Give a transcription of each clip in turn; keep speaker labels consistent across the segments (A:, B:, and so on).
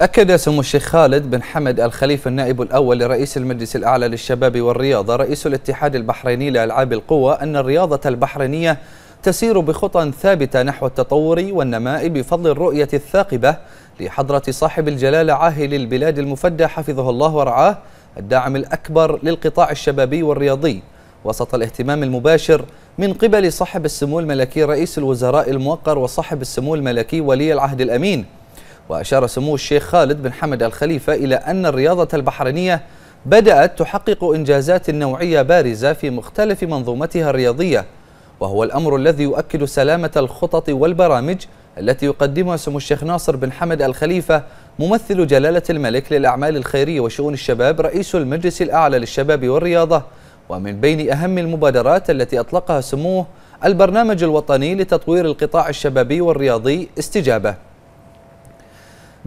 A: أكد سمو الشيخ خالد بن حمد الخليفة النائب الأول لرئيس المجلس الأعلى للشباب والرياضة رئيس الاتحاد البحريني لألعاب القوى أن الرياضة البحرينية تسير بخطى ثابتة نحو التطور والنماء بفضل الرؤية الثاقبة لحضرة صاحب الجلالة عاهل البلاد المفدى حفظه الله ورعاه الداعم الأكبر للقطاع الشبابي والرياضي وسط الاهتمام المباشر من قبل صاحب السمو الملكي رئيس الوزراء الموقر وصاحب السمو الملكي ولي العهد الأمين وأشار سمو الشيخ خالد بن حمد الخليفة إلى أن الرياضة البحرينية بدأت تحقق إنجازات نوعية بارزة في مختلف منظومتها الرياضية وهو الأمر الذي يؤكد سلامة الخطط والبرامج التي يقدمها سمو الشيخ ناصر بن حمد الخليفة ممثل جلالة الملك للأعمال الخيرية وشؤون الشباب رئيس المجلس الأعلى للشباب والرياضة ومن بين أهم المبادرات التي أطلقها سموه البرنامج الوطني لتطوير القطاع الشبابي والرياضي استجابة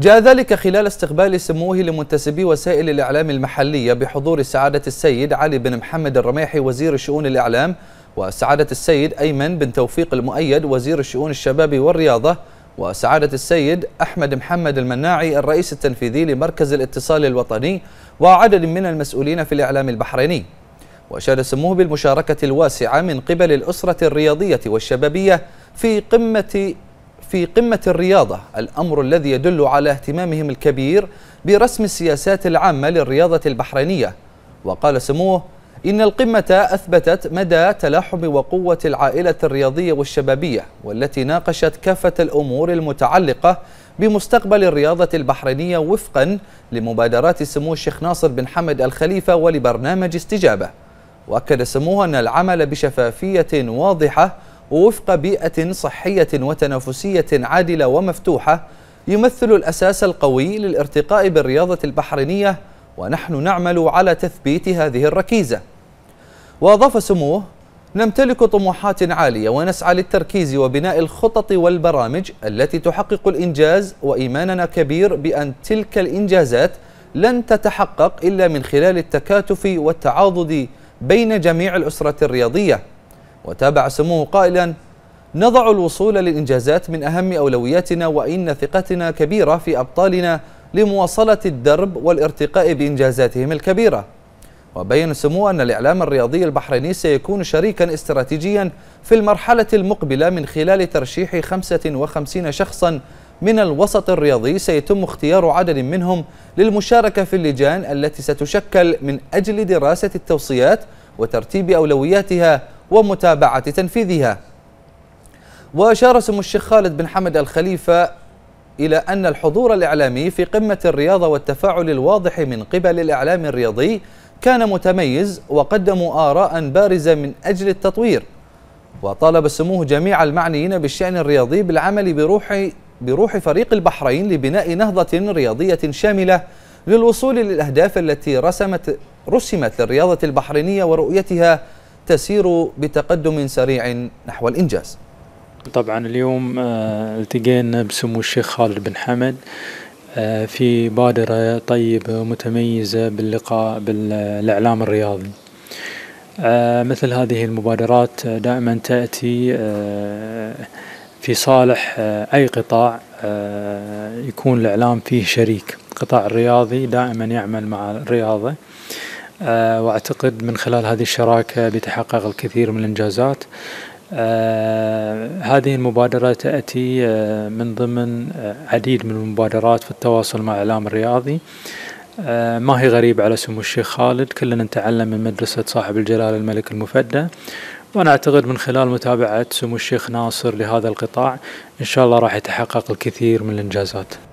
A: جاء ذلك خلال استقبال سموه لمنتسبي وسائل الإعلام المحلية بحضور سعادة السيد علي بن محمد الرميحي وزير شؤون الإعلام وسعادة السيد أيمن بن توفيق المؤيد وزير شؤون الشباب والرياضة وسعادة السيد أحمد محمد المناعي الرئيس التنفيذي لمركز الاتصال الوطني وعدد من المسؤولين في الإعلام البحريني وأشاد سموه بالمشاركة الواسعة من قبل الأسرة الرياضية والشبابية في قمة في قمة الرياضة الأمر الذي يدل على اهتمامهم الكبير برسم السياسات العامة للرياضة البحرينية وقال سموه إن القمة أثبتت مدى تلاحم وقوة العائلة الرياضية والشبابية والتي ناقشت كافة الأمور المتعلقة بمستقبل الرياضة البحرينية وفقا لمبادرات سمو الشيخ ناصر بن حمد الخليفة ولبرنامج استجابة وأكد سموه أن العمل بشفافية واضحة ووفق بيئة صحية وتنافسية عادلة ومفتوحة يمثل الأساس القوي للارتقاء بالرياضة البحرينية ونحن نعمل على تثبيت هذه الركيزة وأضاف سموه نمتلك طموحات عالية ونسعى للتركيز وبناء الخطط والبرامج التي تحقق الإنجاز وإيماننا كبير بأن تلك الإنجازات لن تتحقق إلا من خلال التكاتف والتعاضد بين جميع الأسرة الرياضية وتابع سموه قائلا نضع الوصول للإنجازات من أهم أولوياتنا وإن ثقتنا كبيرة في أبطالنا لمواصلة الدرب والارتقاء بإنجازاتهم الكبيرة وبين سمو أن الإعلام الرياضي البحريني سيكون شريكا استراتيجيا في المرحلة المقبلة من خلال ترشيح 55 شخصا من الوسط الرياضي سيتم اختيار عدد منهم للمشاركة في اللجان التي ستشكل من أجل دراسة التوصيات وترتيب أولوياتها ومتابعة تنفيذها وأشار سمو الشيخ خالد بن حمد الخليفة إلى أن الحضور الإعلامي في قمة الرياضة والتفاعل الواضح من قبل الإعلام الرياضي كان متميز وقدموا آراء بارزة من أجل التطوير وطالب سموه جميع المعنيين بالشأن الرياضي بالعمل بروح, بروح فريق البحرين لبناء نهضة رياضية شاملة للوصول للأهداف التي رسمت, رسمت للرياضة البحرينية ورؤيتها تسير بتقدم سريع نحو الإنجاز طبعا اليوم آه، التقينا بسمو الشيخ خالد بن حمد
B: آه، في بادرة طيبة متميزة باللقاء بالإعلام الرياضي آه، مثل هذه المبادرات دائما تأتي في صالح أي قطاع يكون الإعلام فيه شريك القطاع الرياضي دائما يعمل مع الرياضة آه، واعتقد من خلال هذه الشراكه بتحقق الكثير من الانجازات آه، هذه المبادره تاتي آه، من ضمن عديد من المبادرات في التواصل مع الاعلام الرياضي ما هي غريبة على سمو الشيخ خالد كلنا نتعلم من مدرسة صاحب الجلالة الملك المفدى وأنا أعتقد من خلال متابعة سمو الشيخ ناصر لهذا القطاع إن شاء الله راح يتحقق الكثير من الإنجازات